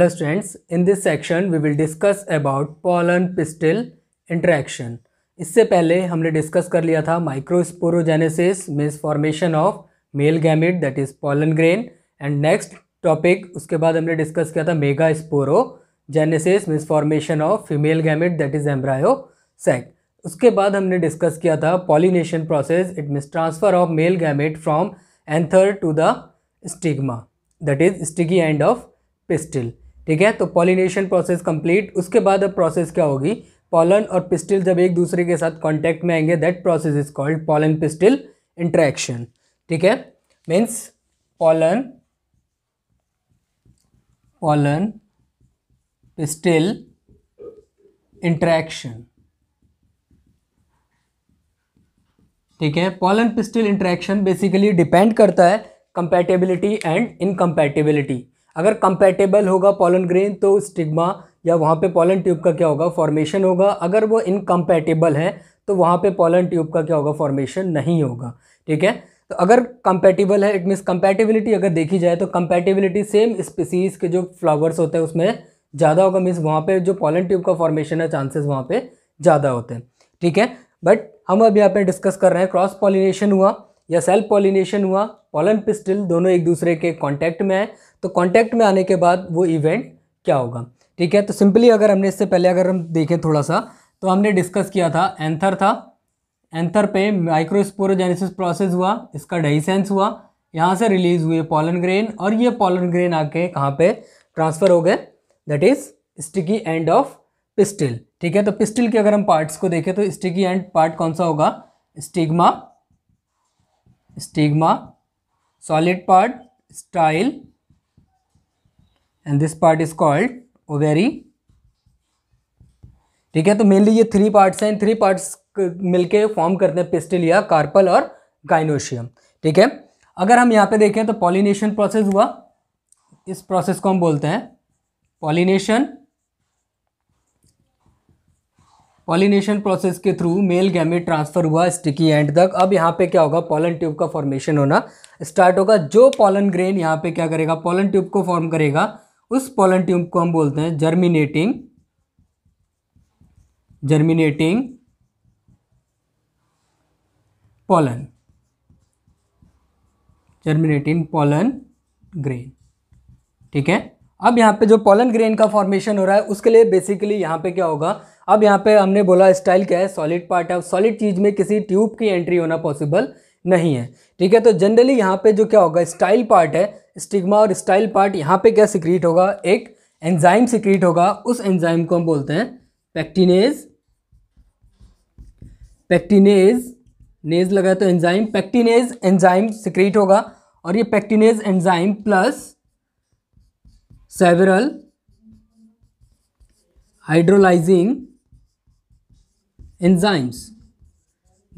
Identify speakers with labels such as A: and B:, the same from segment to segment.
A: hello students in this section we will discuss about pollen pistil interaction इससे पहले हमने discuss कर लिया था microsporogenesis means formation of male gamete that is pollen grain and next topic उसके बाद हमने डिस्कस किया था megasporogenesis means formation of female gamete that is embryo sac उसके बाद हमने डिस्कस किया था pollination process it means transfer of male gamete from anther to the stigma that is sticky end of pistil ठीक है तो pollination process complete उसके बाद अब प्रोसेस क्या होगी पॉलन और पिस्टिल जब एक दूसरे के साथ कॉन्टैक्ट में आएंगे that process is called pollen pistil interaction ठीक है means pollen pollen pistil interaction ठीक है pollen pistil interaction basically depend करता है कंपेटेबिलिटी एंड इनकम्पैटिबिलिटी अगर कंपेटेबल होगा पॉलन ग्रेन तो स्टिग्मा या वहाँ पे पॉलन ट्यूब का क्या होगा फॉर्मेशन होगा अगर वो इनकम्पैटेबल है तो वहाँ पे पॉलन ट्यूब का क्या होगा फॉर्मेशन नहीं होगा ठीक है तो अगर कंपेटेबल है इट मीन्स कंपेटेबिलिटी अगर देखी जाए तो कंपेटेबिलिटी सेम स्पीसीज़ के जो फ्लावर्स होते हैं उसमें ज़्यादा होगा मीन्स वहाँ पर जो पॉलन ट्यूब का फॉर्मेशन है चांसेस वहाँ पर ज़्यादा होते हैं ठीक है बट हम अभी यहाँ पर डिस्कस कर रहे हैं क्रॉस पॉलिनेशन हुआ या सेल्फ पॉलिनेशन हुआ पॉलन पिस्टल दोनों एक दूसरे के कांटेक्ट में है तो कांटेक्ट में आने के बाद वो इवेंट क्या होगा ठीक है तो सिंपली अगर हमने इससे पहले अगर हम देखें थोड़ा सा तो हमने डिस्कस किया था एंथर था एंथर पे माइक्रोस्पोरोजेनेसिस प्रोसेस हुआ इसका डहीसेंस हुआ यहाँ से रिलीज हुए पॉलन ग्रेन और ये पॉलन ग्रेन आके कहाँ पे ट्रांसफ़र हो गए that is sticky end of pistil ठीक है तो पिस्टिल के अगर हम पार्ट्स को देखें तो स्टिकी एंड पार्ट कौन सा होगा stigma stigma solid part style and this part is called ovary ठीक है तो मेनली ये थ्री पार्ट्स हैं थ्री पार्ट्स मिलके फॉर्म करते हैं या कार्पल और गाइनोशियम ठीक है अगर हम यहाँ पे देखें तो पॉलिनेशन प्रोसेस हुआ इस प्रोसेस को हम बोलते हैं पॉलिनेशन पॉलिनेशन प्रोसेस के थ्रू मेल गैमेट ट्रांसफ़र हुआ स्टिकी एंड तक अब यहाँ पे क्या होगा पॉलन ट्यूब का फॉर्मेशन होना स्टार्ट होगा जो पॉलन ग्रेन यहाँ पे क्या करेगा पॉलन ट्यूब को फॉर्म करेगा उस पॉलन ट्यूब को हम बोलते हैं germinating germinating pollen germinating pollen grain ठीक है अब यहाँ पे जो पॉलन ग्रेन का फॉर्मेशन हो रहा है उसके लिए बेसिकली यहाँ पे क्या होगा अब यहाँ पे हमने बोला स्टाइल क्या है सॉलिड पार्ट है सॉलिड चीज़ में किसी ट्यूब की एंट्री होना पॉसिबल नहीं है ठीक है तो जनरली यहाँ पे जो क्या होगा स्टाइल पार्ट है स्टिग्मा और स्टाइल पार्ट यहाँ पे क्या सिक्रीट होगा एक एंजाइम सिक्रीट होगा उस एंजाइम को हम बोलते हैं पैक्टिनेज पैक्टिनेज नेज लगा तो एंजाइम पैक्टिनेज एंजाइम सिक्रीट होगा और ये pectinase enzyme plus several hydrolysing enzymes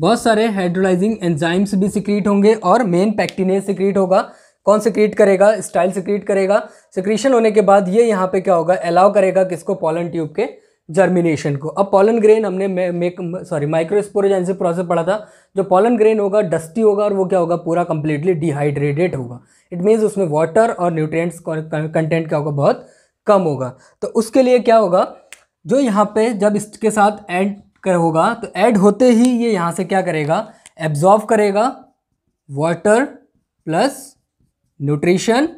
A: बहुत सारे हाइड्रोलाइजिंग एंजाइम्स भी सिक्रीट होंगे और मेन पैक्टिनेज सिक्रीट होगा कौन सिक्रीट करेगा स्टाइल सिक्रीट करेगा सिक्रीशन होने के बाद ये यहाँ पे क्या होगा अलाउ करेगा किसको पॉलन ट्यूब के जर्मिनेशन को अब पॉलन ग्रेन हमने मेक सॉरी माइक्रोस्पोरोजेंसिस प्रोसेस पढ़ा था जो पॉलन ग्रेन होगा डस्टी होगा और वो क्या होगा पूरा कंप्लीटली डिहाइड्रेटेड होगा इट मीन्स उसमें वाटर और न्यूट्रिएंट्स कंटेंट क्या होगा बहुत कम होगा तो उसके लिए क्या होगा जो यहाँ पे जब इसके साथ एंड कर होगा तो ऐड होते ही ये यहाँ से क्या करेगा एब्जॉर्व करेगा वाटर प्लस न्यूट्रिशन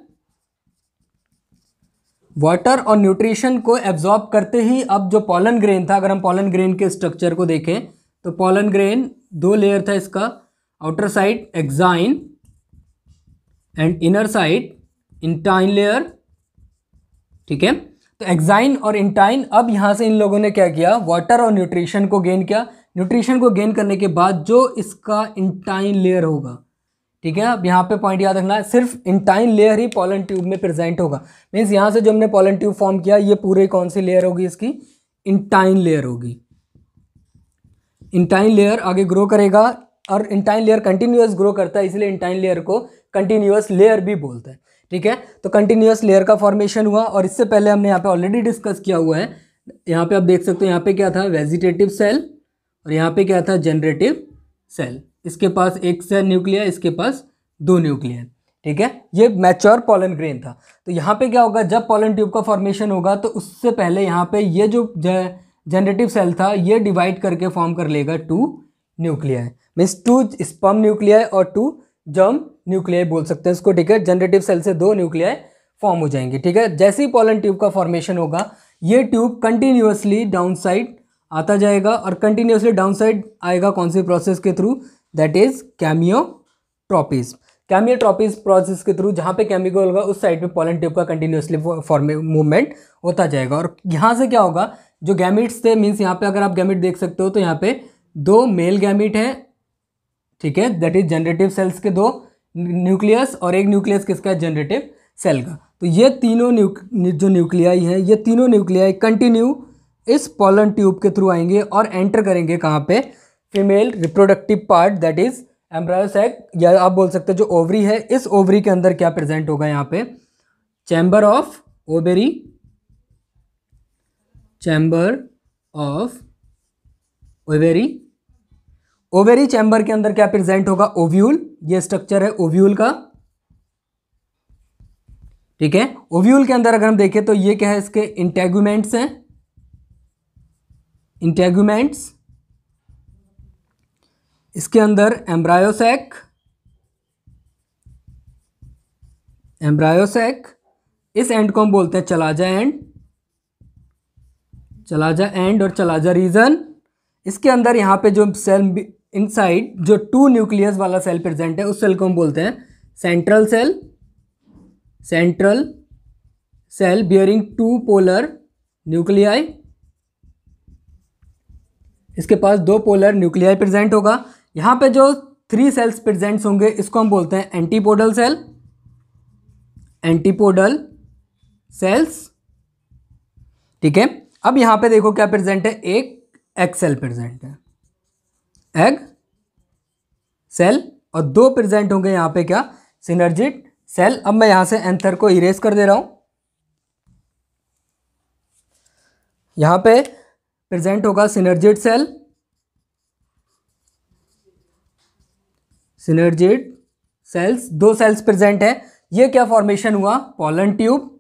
A: वाटर और न्यूट्रिशन को एब्जॉर्ब करते ही अब जो पॉलन ग्रेन था अगर हम पॉलन ग्रेन के स्ट्रक्चर को देखें तो पॉलन ग्रेन दो लेयर था इसका outer side exine and inner side intine layer ठीक है एक्साइन और इंटाइन अब यहाँ से इन लोगों ने क्या किया वाटर और न्यूट्रिशन को गेन किया न्यूट्रिशन को गेन करने के बाद जो इसका इंटाइन लेयर होगा ठीक है अब यहाँ पे पॉइंट याद रखना है सिर्फ इंटाइन लेयर ही पॉलन ट्यूब में प्रेजेंट होगा मीन्स यहाँ से जो हमने पॉलन ट्यूब फॉर्म किया ये पूरे कौन सी लेयर होगी इसकी इंटाइन लेयर होगी इंटाइन लेयर आगे ग्रो करेगा और इंटाइन लेयर कंटिन्यूस ग्रो करता है इसलिए इंटाइन लेयर को कंटिन्यूस लेयर भी बोलते हैं ठीक है तो कंटिन्यूस लेयर का फॉर्मेशन हुआ और इससे पहले हमने यहाँ पे ऑलरेडी डिस्कस किया हुआ है यहाँ पे आप देख सकते हो यहाँ पे क्या था वेजिटेटिव सेल और यहाँ पे क्या था जनरेटिव सेल इसके पास एक सेल न्यूक्लियर इसके पास दो न्यूक्लियर ठीक है ये मैच्योर पॉलन ग्रेन था तो यहाँ पे क्या होगा जब पॉलन ट्यूब का फॉर्मेशन होगा तो उससे पहले यहाँ पे ये जो जनरेटिव सेल था ये डिवाइड करके फॉर्म कर लेगा two nuclear means two sperm nuclear और टू जर्म न्यूक्लियाई बोल सकते हैं उसको ठीक है जनरेटिव सेल से दो न्यूक्लियाई फॉर्म हो जाएंगे ठीक है जैसे ही पॉलन ट्यूब का फॉर्मेशन होगा ये ट्यूब कंटिन्यूसली डाउन साइड आता जाएगा और कंटिन्यूसली डाउन साइड आएगा कौन से प्रोसेस के through that is chemotropism chemotropism process के थ्रू जहाँ पे कैमिकल होगा उस साइड पे पॉलन ट्यूब का कंटिन्यूसली फॉर्मे मूवमेंट होता जाएगा और यहाँ से क्या होगा जो गैमिट्स थे मीन्स यहाँ पे अगर आप गैमिट देख सकते हो तो यहाँ पे दो मेल गैमिट हैं ठीक है दैट इज जनरेटिव सेल्स के दो न्यूक्लियस और एक न्यूक्लियस किसका है जनरेटिव सेल का तो ये तीनों न्यू जो न्यूक्लियाई है ये तीनों न्यूक्लियाई कंटिन्यू इस पॉलन ट्यूब के थ्रू आएंगे और एंटर करेंगे कहाँ पे female reproductive part that is embryo sac या आप बोल सकते हैं जो ओवरी है इस ओवरी के अंदर क्या प्रेजेंट होगा यहाँ पे chamber of ovary chamber of ovary ovary chamber के अंदर क्या प्रेजेंट होगा ओव्यूल ये स्ट्रक्चर है ओव्यूल का ठीक है ओव्यूल के अंदर अगर हम देखें तो ये क्या है इसके इंटेग्यूमेंट्स हैं इंटेग्यूमेंट्स इसके अंदर एम्ब्रायोसेक एम्ब्रायोसैक इस एंड को हम बोलते हैं चलाजा एंड चलाजा एंड और चलाजा रीजन इसके अंदर यहाँ पे जो सेल इनसाइड जो टू न्यूक्लियस वाला सेल प्रेजेंट है उस सेल को हम बोलते हैं central cell central cell bearing two polar nuclei इसके पास दो पोलर न्यूक्लियाई प्रेजेंट होगा यहां पे जो थ्री सेल्स प्रेजेंट होंगे इसको हम बोलते हैं एंटीपोडल सेल एंटीपोडल सेल्स ठीक है अब यहां पे देखो क्या प्रेजेंट है एक एक्सेल प्रेजेंट है एग सेल और दो प्रेजेंट होंगे यहाँ पे क्या सिनर्जिट सेल अब मैं यहाँ से एंथर को इरेज कर दे रहा हूँ यहाँ पे प्रेजेंट होगा सिनर्जिट सेल सिनर्जिट सेल्स दो सेल्स प्रेजेंट है ये क्या फॉर्मेशन हुआ पॉलन ट्यूब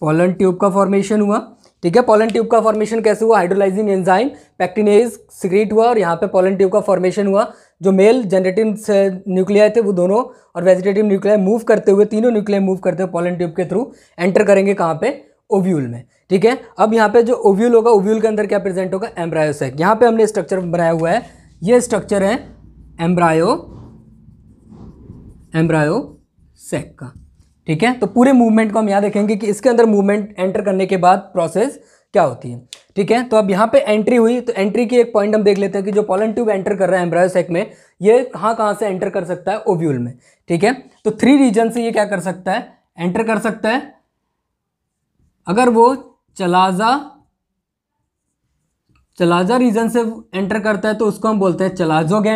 A: पॉलन ट्यूब का फॉर्मेशन हुआ ठीक है पॉलन ट्यूब का फॉर्मेशन कैसे हुआ हाइड्रोलाइजिंग एंजाइम पैक्टिनेज सिक्रीट हुआ और यहाँ पे पॉलन ट्यूब का फॉर्मेशन हुआ जो मेल जनरेटिव न्यूक्लिया थे वो दोनों और वेजिटेटिव न्यूक्लिया मूव करते हुए तीनों न्यूक्लिया मूव करते हुए पॉलन ट्यूब के थ्रू एंटर करेंगे कहाँ पे ओव्यूल में ठीक है अब यहाँ पे जो ओव्यूल होगा ओव्यूल के अंदर क्या प्रेजेंट होगा एम्ब्रायोसेक यहाँ पे हमने स्ट्रक्चर बनाया हुआ है ये स्ट्रक्चर है एम्ब्रायो एम्ब्रायो सेक का ठीक है तो पूरे मूवमेंट को हम यहाँ देखेंगे कि इसके अंदर मूवमेंट एंटर करने के बाद प्रोसेस क्या होती है ठीक है तो अब यहाँ पे एंट्री हुई तो एंट्री की एक पॉइंट हम देख लेते हैं कि जो पॉलन ट्यूब एंटर कर रहा है सेक में ये कहाँ कहाँ से एंटर कर सकता है ओव्यूल में ठीक है तो थ्री रीजन से ये क्या कर सकता है एंटर कर सकता है अगर वो चलाजा चलाजा रीजन से एंटर करता है तो उसको हम बोलते हैं चलाजोगी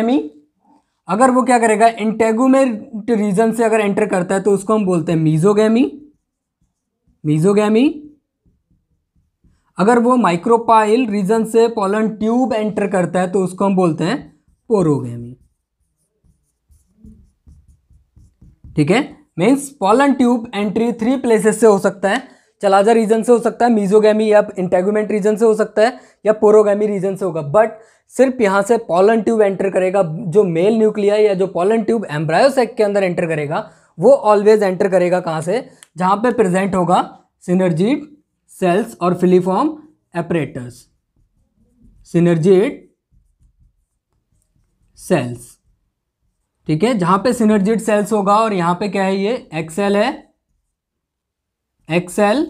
A: अगर वो क्या करेगा इंटेगोमेट रीजन से अगर एंटर करता है तो उसको हम बोलते हैं मीजोगैमी मीजोगैमी अगर वो माइक्रोपाइल रीजन से पोलन ट्यूब एंटर करता है तो उसको हम बोलते हैं पोरोगैमी ठीक है means pollen tube entry three places से हो सकता है चलाजा रीजन से हो सकता है मीजोगैमी या इंटेगोमेंट रीजन से हो सकता है या पोरोगैमी रीजन से होगा बट सिर्फ यहाँ से पॉलन ट्यूब एंटर करेगा जो मेल न्यूक्लिया या जो पॉलन ट्यूब एम्ब्रायोसेक के अंदर एंटर करेगा वो ऑलवेज एंटर करेगा कहाँ से जहाँ पे प्रेजेंट होगा सिनर्जीड सेल्स और फिलीफॉर्म एपरेटर्स सिनर्जीड सेल्स ठीक है जहाँ पे सिनर्जिड सेल्स होगा और यहाँ पे क्या है ये एक्सेल है एक्स सेल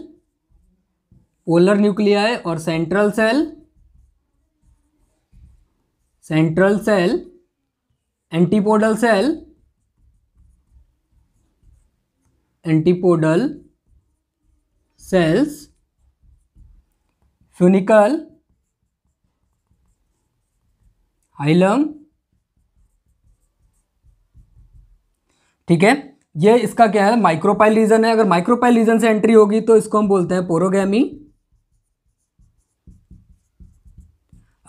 A: पोलर न्यूक्लियाई और central cell central cell antipodal cell antipodal cells funicle hilum ठीक है ये इसका क्या है माइक्रोपाइल रीजन है अगर माइक्रोपाइल रीजन से एंट्री होगी तो इसको हम बोलते हैं पोरोगैमी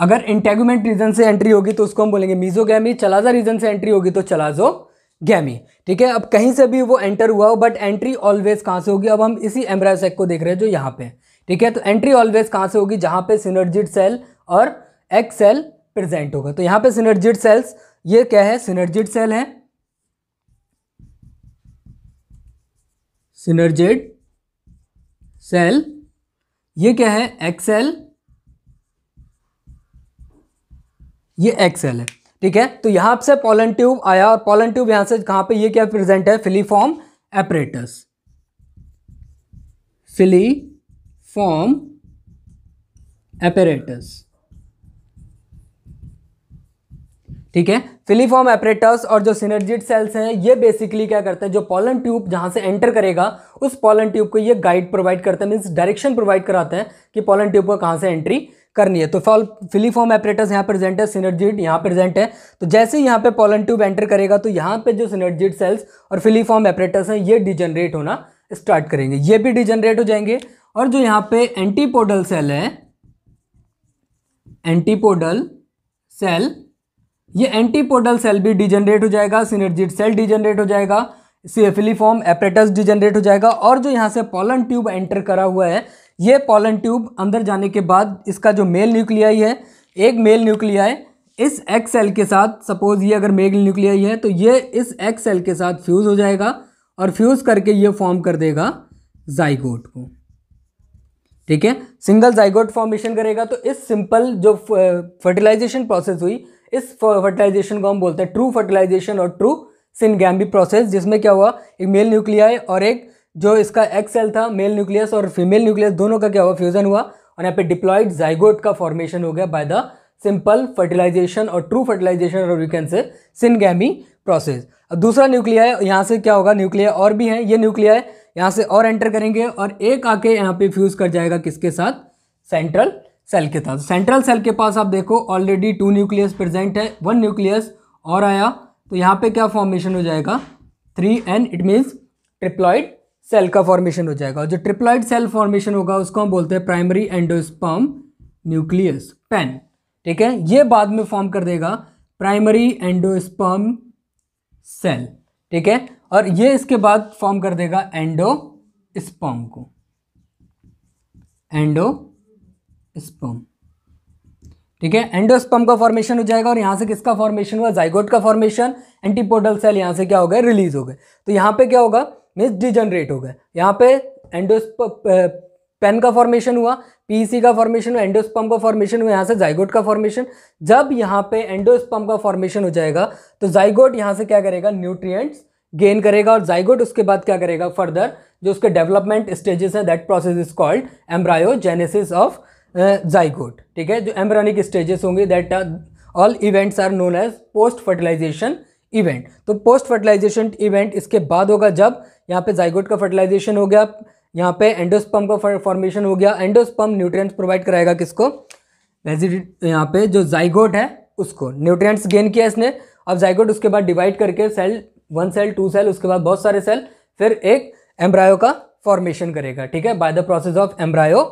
A: अगर इंटेगुमेंट रीजन से एंट्री होगी तो उसको हम बोलेंगे मीजोगैमी चलाजा रीजन से एंट्री होगी तो चलाजो गैमी ठीक है अब कहीं से भी वो एंटर हुआ हो बट एंट्री ऑलवेज कहाँ से होगी अब हम इसी एम्ब्रायोसेक को देख रहे हैं जो यहाँ पे ठीक है तो एंट्री ऑलवेज कहाँ से होगी जहाँ पे सिनर्जिड सेल और एक्स सेल प्रेजेंट होगा तो यहाँ पे सिनर्जिड सेल्स ये क्या है सिनर्जिड सेल है सिनर्जेड सेल ये क्या है एक्सेल ये एक्सेल है ठीक है तो यहां आपसे पॉलन ट्यूब आया और पॉलन ट्यूब यहां से कहां पे ये क्या प्रेजेंट है फिलीफॉर्म एपरेटस फिलीफॉर्म एपरेटस ठीक है फिलीफॉर्म एपरेटस और जो सिनर्जिट सेल्स हैं ये बेसिकली क्या करते हैं जो पॉलन ट्यूब जहाँ से एंटर करेगा उस पॉलन ट्यूब को ये गाइड प्रोवाइड करते हैं मीन्स डायरेक्शन प्रोवाइड कराते हैं कि पॉलन ट्यूब को कहाँ से एंट्री करनी है तो फॉल फिलीफॉर्म एपरेटस यहाँ प्रेजेंट है सिनर्जिट यहाँ प्रेजेंट है तो जैसे ही यहाँ पे पॉलन ट्यूब एंटर करेगा तो यहाँ पे जो सिनर्जिट सेल्स और फिलीफॉर्म एपरेटस हैं ये डिजनरेट होना स्टार्ट करेंगे ये भी डिजनरेट हो जाएंगे और जो यहाँ पे एंटीपोडल सेल है एंटीपोडल सेल ये एंटीपोडल सेल भी डिजनरेट हो जाएगा सिनर्जिट सेल डिजनरेट हो जाएगा सीएफिलीफॉर्म एपरेटस डिजनरेट हो जाएगा और जो यहाँ से पॉलन ट्यूब एंटर करा हुआ है ये पॉलन ट्यूब अंदर जाने के बाद इसका जो मेल न्यूक्लियाई है एक मेल न्यूक्लियाई इस एक्स सेल के साथ सपोज ये अगर मेल न्यूक्लियाई है तो ये इस एक्स सेल के साथ फ्यूज़ हो जाएगा और फ्यूज़ करके ये फॉर्म कर देगा जाइगोट को ठीक है सिंगल जाइगोट फॉर्मेशन करेगा तो इस सिंपल जो फर्टिलाइजेशन प्रोसेस हुई इस फर्टिलाइजेशन को हम बोलते हैं ट्रू फर्टिलाइजेशन और ट्रू सिनगैम्बी प्रोसेस जिसमें क्या हुआ एक मेल न्यूक्लिया और एक जो इसका एक्स सेल था मेल न्यूक्लियस और फीमेल न्यूक्लियस दोनों का क्या हुआ फ्यूजन हुआ और यहाँ पे डिप्लॉयड जाइगोट का फॉर्मेशन हो गया बाय द सिंपल फर्टिलाइजेशन और ट्रू फर्टिलाइजेशन और you can say syngamy process अब दूसरा न्यूक्लिया यहाँ से क्या होगा न्यूक्लिया और भी है ये न्यूक्लिया यहाँ से और एंटर करेंगे और एक आके यहाँ पे फ्यूज़ कर जाएगा किसके साथ सेंट्रल सेल के था सेंट्रल सेल के पास आप देखो ऑलरेडी टू न्यूक्लियस प्रेजेंट है वन न्यूक्लियस और आया तो यहाँ पे क्या फॉर्मेशन हो जाएगा three N it means triploid cell का फॉर्मेशन हो जाएगा और जो ट्रिप्लॉइड सेल फॉर्मेशन होगा उसको हम बोलते हैं प्राइमरी एंडोस्पर्म न्यूक्लियस पेन ठीक है ये बाद में फॉर्म कर देगा प्राइमरी एंडोस्पर्म सेल ठीक है और ये इसके बाद फॉर्म कर देगा एंडो स्पर्म को एंडो स्पर्म ठीक है एंडोस्पम का फॉर्मेशन हो जाएगा और यहां से किसका फॉर्मेशन हुआ जाइगोट का फॉर्मेशन एंटीपोडल सेल यहां से क्या हो गया रिलीज हो गए तो यहां पे क्या होगा मीन्स डिजनरेट हो गए यहां पे एंडोस्प पेन का फॉर्मेशन हुआ पीसी e का फॉर्मेशन हुआ एंडोस्पम का फॉर्मेशन हुआ यहां से जाइगोट का फॉर्मेशन जब यहां पे एंडोस्पम का फॉर्मेशन हो जाएगा तो जाइगोट यहां से क्या करेगा न्यूट्रिएंट्स गेन करेगा और जाइगोट उसके बाद क्या करेगा फर्दर जो उसके डेवलपमेंट स्टेजेस हैं that process is called embryogenesis of zygote ठीक है जो एम्ब्रॉनिक स्टेजेस होंगे that all events are known as post fertilisation event तो पोस्ट फर्टिलाइजेशन इवेंट इसके बाद होगा जब यहाँ पे जाइगोट का फर्टिलाइजेशन हो गया यहाँ पे एंडोस्पम का फॉर्मेशन हो गया एंडोस्पम न्यूट्रिएंट्स प्रोवाइड कराएगा किसको रेजिड यहाँ पे जो जाइगोट है उसको न्यूट्रिएंट्स गेन किया इसने अब जाइगोट उसके बाद डिवाइड करके cell one cell two cell उसके बाद बहुत सारे सेल फिर एक एम्ब्रायो का फॉर्मेशन करेगा ठीक है by the process of 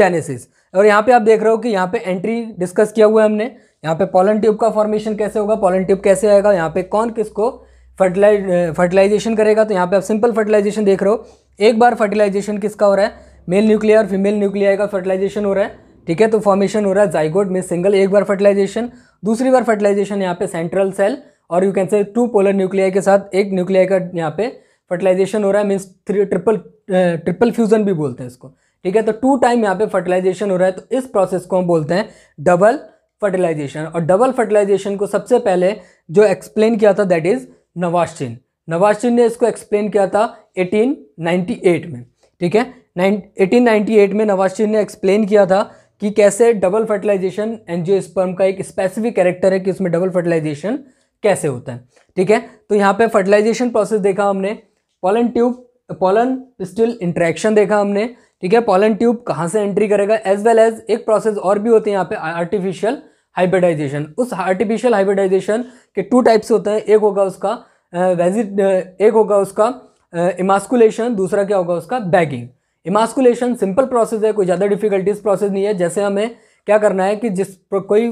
A: embryogenesis और यहाँ पे आप देख रहे हो कि यहाँ पे एंट्री डिस्कस किया हुआ है हमने यहाँ पे पॉलन ट्यूब का फॉर्मेशन कैसे होगा पॉलन ट्यूब कैसे आएगा यहाँ पे कौन किसको फर्टिलाइज फर्टिलाइजेशन करेगा तो यहाँ पे आप सिंपल फर्टिलाइजेशन देख रहे हो एक बार फर्टिलाइजेशन किसका हो रहा है मेल न्यूक्लिया और फीमेल न्यूक्लियाई का फर्टिलाइजेशन हो रहा है ठीक है तो फॉर्मेशन हो रहा है जाइगोड में सिंगल एक बार फर्टिलाइजेशन दूसरी बार फर्टिलाइजेशन यहाँ पे सेंट्रल सेल और you can say two polar nuclei के साथ एक न्यूक्लियाई का यहाँ पे फर्टिलाइजेशन हो रहा है मीन्स ट्रिपल ट्रिपल फ्यूज़न भी बोलते हैं इसको ठीक है तो टू टाइम यहाँ पे फर्टिलाइजेशन हो रहा है तो इस प्रोसेस को हम बोलते हैं डबल फर्टिलाइजेशन और डबल फर्टिलाइजेशन को सबसे पहले जो एक्सप्लेन किया था दैट इज़ नवाश्चिन नवाश्चिन ने इसको एक्सप्लेन किया था 1898 में ठीक है 1898 में नवाश्चिन ने एक्सप्लेन किया था कि कैसे डबल फर्टिलाइजेशन एनजियोस्पर्म का एक स्पेसिफिक कैरेक्टर है कि उसमें डबल फर्टिलाइजेशन कैसे होता है ठीक है तो यहाँ पे फर्टिलाइजेशन प्रोसेस देखा हमने pollen tube pollen pistil interaction देखा हमने ठीक है पॉलन ट्यूब कहाँ से एंट्री करेगा एज वेल एज एक प्रोसेस और भी होते हैं यहाँ पे आर्टिफिशियल हाइब्रिडाइजेशन उस आर्टिफिशियल हाइब्रिडाइजेशन के टू टाइप्स होते हैं एक होगा उसका वेजि एक होगा उसका इमास्कुलेशन दूसरा क्या होगा उसका बैगिंग इमास्कुलेशन सिंपल प्रोसेस है कोई ज़्यादा डिफिकल्टीज प्रोसेस नहीं है जैसे हमें क्या करना है कि जिस कोई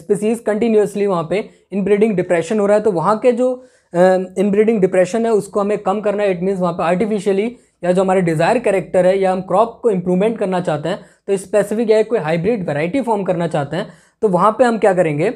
A: स्पीसीज कंटिन्यूसली वहाँ पे इनब्रीडिंग डिप्रेशन हो रहा है तो वहाँ के जो इनब्रीडिंग डिप्रेशन है उसको हमें कम करना है इट मीन्स वहाँ पे आर्टिफिशियली या जो हमारे डिज़ायर करेक्टर है या हम क्रॉप को इम्प्रूवमेंट करना चाहते हैं तो स्पेसिफिक या कोई हाइब्रिड वैरायटी फॉर्म करना चाहते हैं तो वहाँ पे हम क्या करेंगे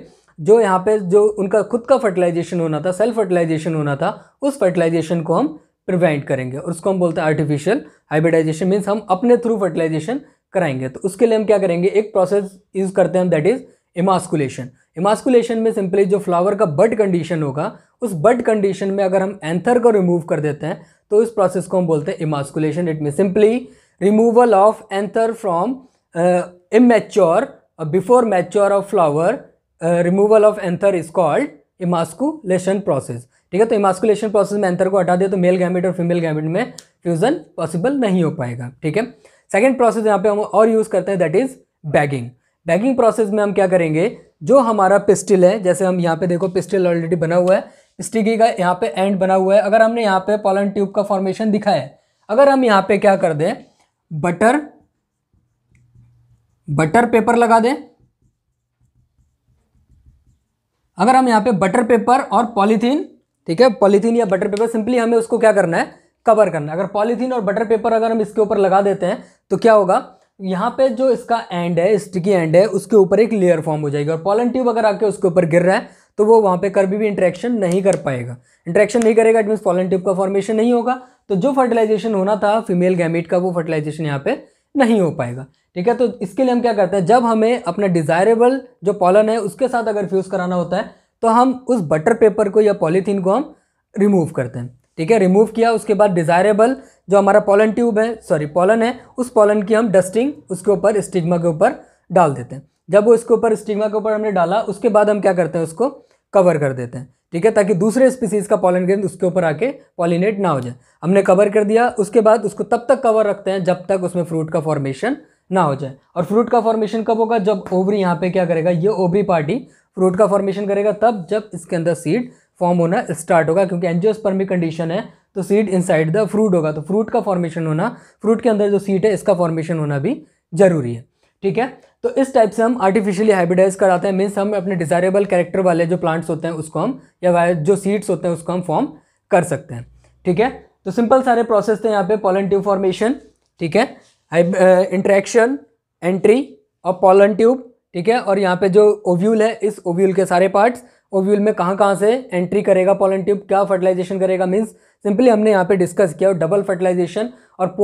A: जो यहाँ पे जो उनका खुद का फर्टिलाइजेशन होना था सेल्फ फर्टिलाइजेशन होना था उस फर्टिलाइजेशन को हम प्रिवेंट करेंगे और उसको हम बोलते हैं आर्टिफिशियल हाइब्रिडाइजेशन मीन्स हम अपने थ्रू फर्टिलाइजेशन कराएंगे तो उसके लिए हम क्या करेंगे एक प्रोसेस यूज़ करते हैं दैट इज़ इमास्कुलेशन इमास्कुलेशन में सिंपली जो फ्लावर का बड कंडीशन होगा उस बड कंडीशन में अगर हम एंथर को रिमूव कर देते हैं तो इस प्रोसेस को हम बोलते हैं इमास्कुलेशन इट में simply removal of anther from immature before mature of flower removal of anther is called emasculation process ठीक है तो इमास्कुलेशन प्रोसेस में एंथर को हटा दे तो मेल गैमिट और फीमेल गैमिट में फ्यूज़न पॉसिबल नहीं हो पाएगा ठीक है सेकेंड प्रोसेस यहाँ पे हम और यूज़ करते हैं that is bagging bagging process में हम क्या करेंगे जो हमारा पिस्टिल है जैसे हम यहाँ पे देखो पिस्टिल ऑलरेडी बना हुआ है पिस्टिकी का यहाँ पे एंड बना हुआ है अगर हमने यहाँ पे पॉलन ट्यूब का फॉर्मेशन दिखा है अगर हम यहाँ पे क्या कर दें बटर बटर पेपर लगा दें अगर हम यहाँ पे बटर पेपर और पॉलीथीन ठीक है पॉलीथीन या बटर पेपर सिंपली हमें उसको क्या करना है कवर करना है अगर पॉलीथीन और बटर पेपर अगर हम इसके ऊपर लगा देते हैं तो क्या होगा यहाँ पे जो इसका एंड है स्टिकी एंड है उसके ऊपर एक लेयर फॉर्म हो जाएगी और पॉलन ट्यूब अगर आके उसके ऊपर गिर रहा है तो वो वहाँ पे कभी भी इंट्रैक्शन नहीं कर पाएगा इंट्रैक्शन नहीं करेगा इट मीन्स पॉलन ट्यूब का फॉर्मेशन नहीं होगा तो जो फर्टिलाइजेशन होना था फीमेल गैमिट का वो फर्टिलाइजेशन यहाँ पर नहीं हो पाएगा ठीक है तो इसके लिए हम क्या करते हैं जब हमें अपना डिज़ायरेबल जो पॉलन है उसके साथ अगर फ्यूज़ कराना होता है तो हम उस बटर पेपर को या पॉलीथीन को हम रिमूव करते हैं ठीक है रिमूव किया उसके बाद डिज़ायरेबल जो हमारा पॉलन ट्यूब है सॉरी पॉलन है उस पॉलन की हम डस्टिंग उसके ऊपर स्टिग्मा के ऊपर डाल देते हैं जब वो इसके ऊपर स्टिग्मा के ऊपर हमने डाला उसके बाद हम क्या करते हैं उसको कवर कर देते हैं ठीक है ताकि दूसरे स्पीसीज़ का पॉलन ग्रेन उसके ऊपर आके पॉलिनेट ना हो जाए हमने कवर कर दिया उसके बाद उसको तब तक कवर रखते हैं जब तक उसमें फ्रूट का फॉर्मेशन ना हो जाए और फ्रूट का फॉर्मेशन कब होगा जब ओवरी यहाँ पे क्या करेगा ये ओवरी पार्टी फ्रूट का फॉर्मेशन करेगा तब जब इसके अंदर सीड फॉर्म होना स्टार्ट होगा क्योंकि एंजियोस्पर्म की कंडीशन है तो सीड इनसाइड द फ्रूट होगा तो फ्रूट का फॉर्मेशन होना फ्रूट के अंदर जो सीड है इसका फॉर्मेशन होना भी जरूरी है ठीक है तो इस टाइप से हम आर्टिफिशियली हाइब्रिडाइज कराते हैं मीन्स हम अपने डिज़ायरेबल कैरेक्टर वाले जो प्लांट्स होते हैं उसको हम या जो सीड्स होते हैं उसको हम फॉर्म कर सकते हैं ठीक है तो सिंपल सारे प्रोसेस थे यहाँ पे पॉलन ट्यूब फॉर्मेशन ठीक है इंट्रैक्शन एंट्री और पॉलन ट्यूब ठीक है और यहाँ पे जो ओव्यूल है इस ओव्यूल के सारे पार्ट्स ओव्यूल में कहाँ कहाँ से एंट्री करेगा पोलन ट्यूब क्या फर्टिलाइजेशन करेगा मीन्स सिंपली हमने यहाँ पे डिस्कस किया और डबल फर्टिलाइजेशन और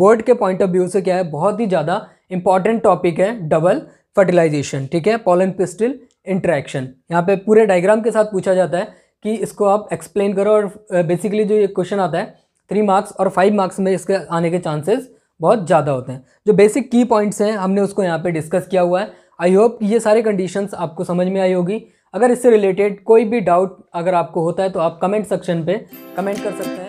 A: बोर्ड के पॉइंट ऑफ व्यू से क्या है बहुत ही ज़्यादा इंपॉर्टेंट टॉपिक है डबल फर्टिलाइजेशन ठीक है पोलन पिस्टिल इंट्रैक्शन यहाँ पे पूरे डायग्राम के साथ पूछा जाता है कि इसको आप एक्सप्लेन करो और बेसिकली जो ये क्वेश्चन आता है थ्री मार्क्स और फाइव मार्क्स में इसके आने के चांसेस बहुत ज़्यादा होते हैं जो बेसिक की पॉइंट्स हैं हमने उसको यहाँ पे डिस्कस किया हुआ है आई होप ये सारे कंडीशंस आपको समझ में आई होगी अगर इससे रिलेटेड कोई भी डाउट अगर आपको होता है तो आप कमेंट सेक्शन पे कमेंट कर सकते हैं